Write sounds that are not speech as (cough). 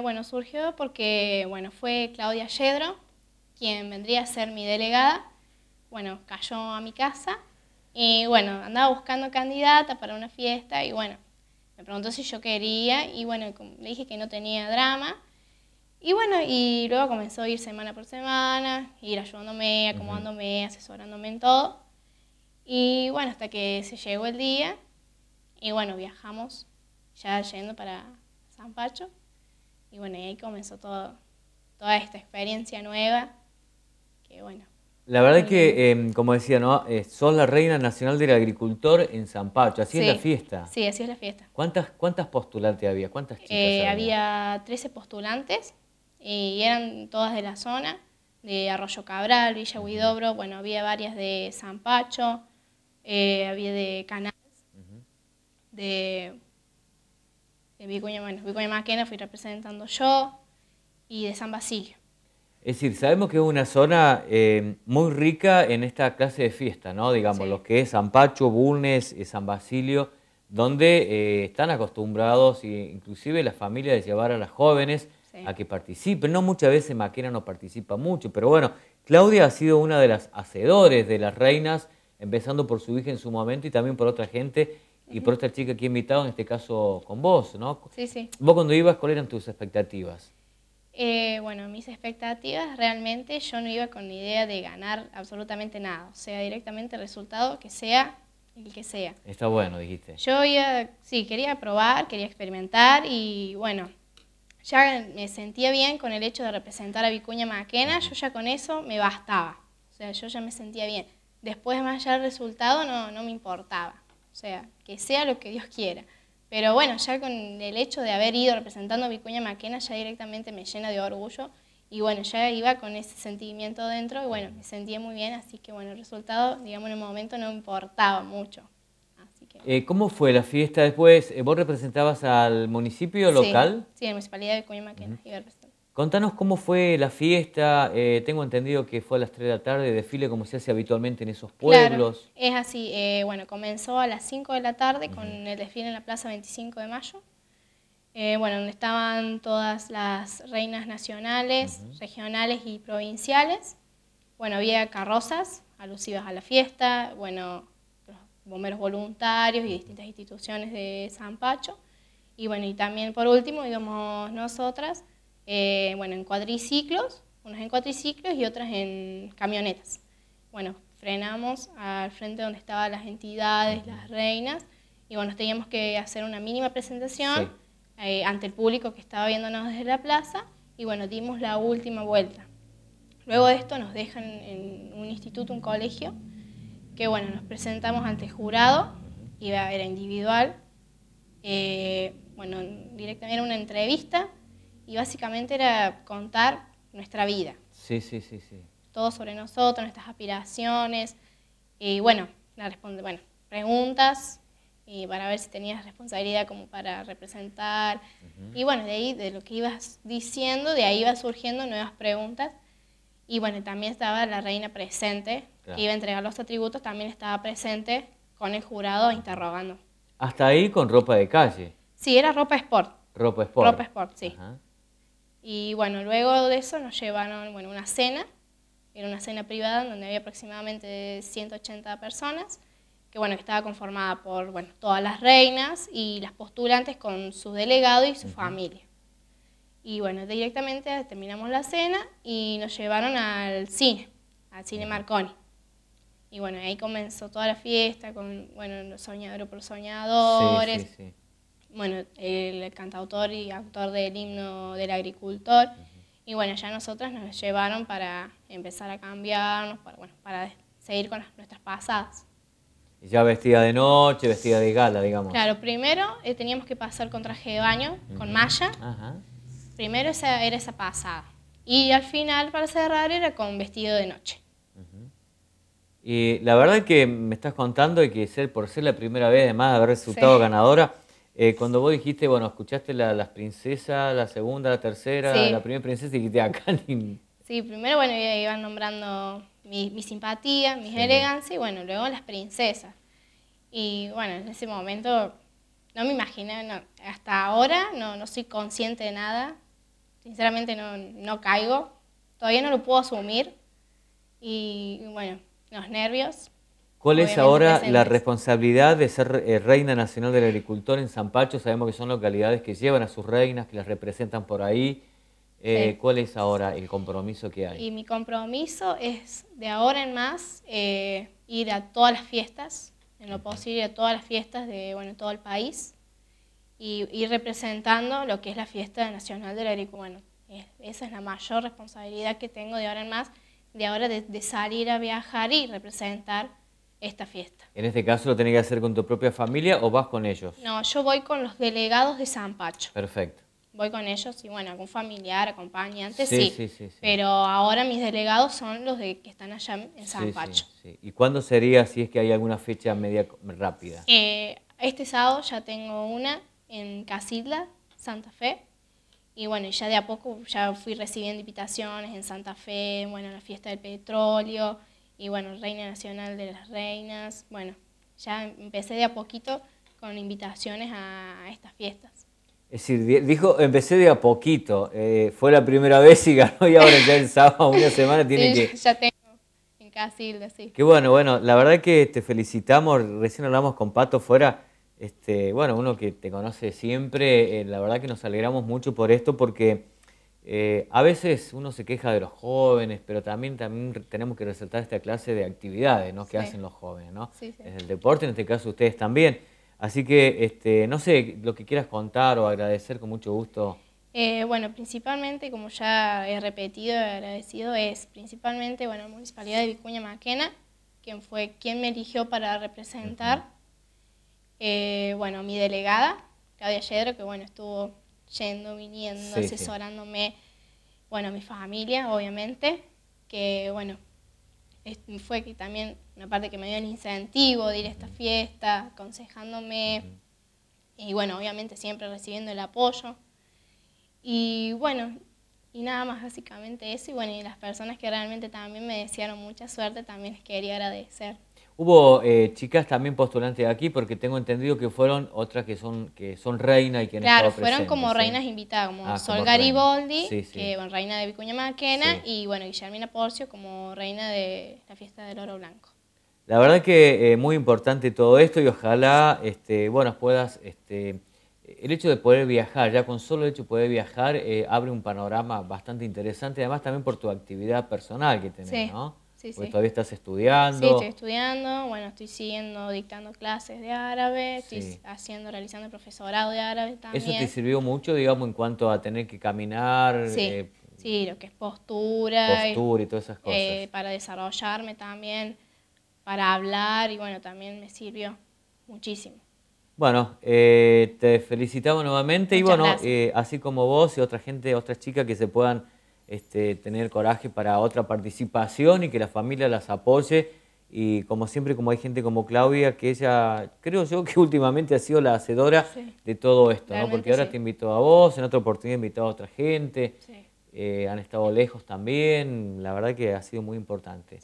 bueno, surgió porque bueno, fue Claudia Yedro, quien vendría a ser mi delegada. Bueno, cayó a mi casa y bueno, andaba buscando candidata para una fiesta y bueno, me preguntó si yo quería y bueno, le dije que no tenía drama. Y bueno, y luego comenzó a ir semana por semana, ir ayudándome, acomodándome, asesorándome en todo. Y bueno, hasta que se llegó el día y bueno, viajamos ya yendo para San Pacho. Y bueno, ahí comenzó todo, toda esta experiencia nueva, bueno. La verdad es que, em, como decía, ¿no? Eh, la reina nacional del agricultor en San Pacho, así es la fiesta. Sí, así es la fiesta. ¿Cuántas, cuántas postulantes había? ¿Cuántas chicas eh, había? 13 postulantes eh, y eran todas de la zona, de Arroyo Cabral, Villa Huidobro, bueno, había varias de San Pacho, eh, había de Canales, de de Vicuña, Vicuña Maquena fui representando yo y de San Basilio. Es decir, sabemos que es una zona eh, muy rica en esta clase de fiesta, ¿no? Digamos, lo que es San Pacho, Bulnes, eh, San Basilio, donde eh, están acostumbrados, inclusive las familias, de llevar a las jóvenes a que participen. No muchas veces Maquena no participa mucho, pero bueno, Claudia ha sido una de las hacedores de las reinas, empezando por su hija en su momento y también por otra gente y por esta chica que he invitado, en este caso con vos, ¿no? Sí, sí. Vos cuando ibas, ¿cuáles eran tus expectativas? Eh, bueno, mis expectativas realmente yo no iba con la idea de ganar absolutamente nada, o sea, directamente el resultado que sea el que sea. Está bueno, dijiste. Yo iba, sí, quería probar, quería experimentar y bueno, ya me sentía bien con el hecho de representar a Vicuña Maquena, yo ya con eso me bastaba, o sea, yo ya me sentía bien. Después más allá el resultado no, no me importaba. O sea, que sea lo que Dios quiera. Pero bueno, ya con el hecho de haber ido representando a Vicuña Maquena, ya directamente me llena de orgullo. Y bueno, ya iba con ese sentimiento dentro y bueno, me sentía muy bien, así que bueno, el resultado, digamos, en el momento no importaba mucho. Eh, ¿Cómo fue la fiesta después? Eh, ¿Vos representabas al municipio local? Sí, la municipalidad de Vicuña Maquena. Contanos cómo fue la fiesta. Eh, tengo entendido que fue a las 3 de la tarde, desfile como se hace habitualmente en esos pueblos. Claro, es así. Eh, bueno, comenzó a las 5 de la tarde con el desfile en la Plaza 25 de Mayo. Eh, bueno, donde estaban todas las reinas nacionales, regionales y provinciales. Bueno, había carrozas alusivas a la fiesta, bueno, los bomberos voluntarios y distintas instituciones de San Pacho. Y bueno, y también por último íbamos nosotras eh, bueno, en cuadriciclos, unos en cuatriciclos y otras en camionetas. Bueno, frenamos al frente donde estaban las entidades, las reinas, y bueno, teníamos que hacer una mínima presentación eh, ante el público que estaba viéndonos desde la plaza, y bueno, dimos la última vuelta. Luego de esto nos dejan en un instituto, un colegio, que bueno, nos presentamos ante jurado, iba, era individual, eh, bueno, directamente era una entrevista, y básicamente era contar nuestra vida. Sí, sí, sí, sí. Todo sobre nosotros, nuestras aspiraciones, y bueno, la responde, bueno preguntas y para ver si tenías responsabilidad como para representar. Y bueno, de ahí, de lo que ibas diciendo, de ahí iban surgiendo nuevas preguntas. Y bueno, también estaba la reina presente, que iba a entregar los atributos, también estaba presente con el jurado interrogando. Hasta ahí con ropa de calle. Sí, era ropa sport. Ropa sport. Ropa sport, sí. Y bueno, luego de eso nos llevaron bueno, una cena, era una cena privada donde había aproximadamente 180 personas, que bueno, estaba conformada por bueno, todas las reinas y las postulantes con su delegado y su familia. Y bueno, directamente terminamos la cena y nos llevaron al cine, al cine Marconi. Y bueno, ahí comenzó toda la fiesta con, bueno, los soñadores por soñadores. Sí, sí, sí bueno, el cantautor y autor del himno del agricultor. Y bueno, ya nosotras nos llevaron para empezar a cambiarnos, para, seguir con nuestras pasadas. Y ya vestida de noche, vestida de gala, digamos. Claro, primero eh, teníamos que pasar con traje de baño, con malla. Primero esa, era esa pasada. Y al final, para cerrar, era con vestido de noche. Y la verdad que me estás contando y que por ser la primera vez, además de haber resultado ganadora, eh, cuando vos dijiste, bueno, escuchaste las princesas, la segunda, la tercera, la primera princesa dijiste acá ni... Sí, primero, bueno, iban nombrando mi, mi simpatía, mis elegancias y bueno, luego las princesas. Y bueno, en ese momento no me imaginé, hasta ahora no, no soy consciente de nada, sinceramente no, no caigo, todavía no lo puedo asumir y bueno, los nervios ¿Cuál es ahora la responsabilidad de ser eh, reina nacional del agricultor en San Pacho? Sabemos que son localidades que llevan a sus reinas, que las representan por ahí. Eh, ¿Cuál es ahora el compromiso que hay? Y mi compromiso es de ahora en más eh, ir a todas las fiestas, en lo posible a todas las fiestas de bueno, todo el país y ir representando lo que es la fiesta nacional del agricultor. Bueno, esa es la mayor responsabilidad que tengo de ahora en más, de ahora de salir a viajar y representar esta fiesta. En este caso lo tenés que hacer con tu propia familia o vas con ellos. No, yo voy con los delegados de San Pacho. Perfecto. Voy con ellos y bueno, algún familiar, acompañante, sí. sí, pero ahora mis delegados son los de que están allá en San Pacho. ¿Y cuándo sería si es que hay alguna fecha media rápida? Eh, este sábado ya tengo una en Casilda, Santa Fe. Y bueno, ya de a poco ya fui recibiendo invitaciones en Santa Fe, bueno, la fiesta del petróleo, y bueno, Reina Nacional de las Reinas. Bueno, ya empecé de a poquito con invitaciones a estas fiestas. Es decir, dijo, empecé de a poquito, eh, fue la primera (laughs) vez y ganó y ahora ya el sábado, una semana tiene que... (laughs) Ya tengo en Casilda, sí. Qué bueno, bueno, la verdad que te felicitamos, recién hablamos con Pato fuera, este, bueno, uno que te conoce siempre, eh, la verdad que nos alegramos mucho por esto porque eh, a veces uno se queja de los jóvenes, pero también, también tenemos que resaltar esta clase de actividades que hacen los jóvenes, ¿no? el deporte, en este caso ustedes también. Así que, este, no sé, lo que quieras contar o agradecer con mucho gusto. Eh, bueno, principalmente, como ya he repetido y agradecido, es principalmente, bueno, la Municipalidad de Vicuña Maquena, quien fue quien me eligió para representar. Eh, bueno, mi delegada, Claudia Yedro, que bueno, estuvo yendo, viniendo, asesorándome. Bueno, mi familia, obviamente, que bueno, fue que también una parte que me dio el incentivo de ir a esta fiesta, aconsejándome y bueno, obviamente siempre recibiendo el apoyo. Y bueno, y nada más básicamente eso y bueno, y las personas que realmente también me desearon mucha suerte también les quería agradecer. Hubo eh, chicas también postulantes aquí porque tengo entendido que fueron otras que son que son reina y que claro, han Claro, fueron como reinas invitadas, como ah, Sol Garibaldi, que reina de Vicuña Maquena, y bueno, Guillermina Porcio como reina de la fiesta del oro blanco. La verdad que eh, muy importante todo esto y ojalá este, bueno, puedas este, el hecho de poder viajar, ya con solo el hecho de poder viajar, eh, abre un panorama bastante interesante, además también por tu actividad personal que tenés, ¿no? sí, todavía estás estudiando. Sí, estoy estudiando, bueno, estoy siguiendo dictando clases de árabe, estoy haciendo, realizando profesorado de árabe también. ¿Eso te sirvió mucho, digamos, en cuanto a tener que caminar? Sí, eh, sí lo que es postura. Postura y, todas esas eh, cosas. para desarrollarme también, para hablar y bueno, también me sirvió muchísimo. Bueno, eh, te felicitamos nuevamente y bueno, así como vos y otra gente, otras chicas que se puedan este, tener coraje para otra participación y que la familia las apoye. Y como siempre, como hay gente como Claudia, que ella, creo yo que (laughs) últimamente ha sido la hacedora de todo esto, Porque ahora te invitó a vos, en otra oportunidad invitado a otra gente, eh, han estado lejos también, la verdad que ha sido muy importante.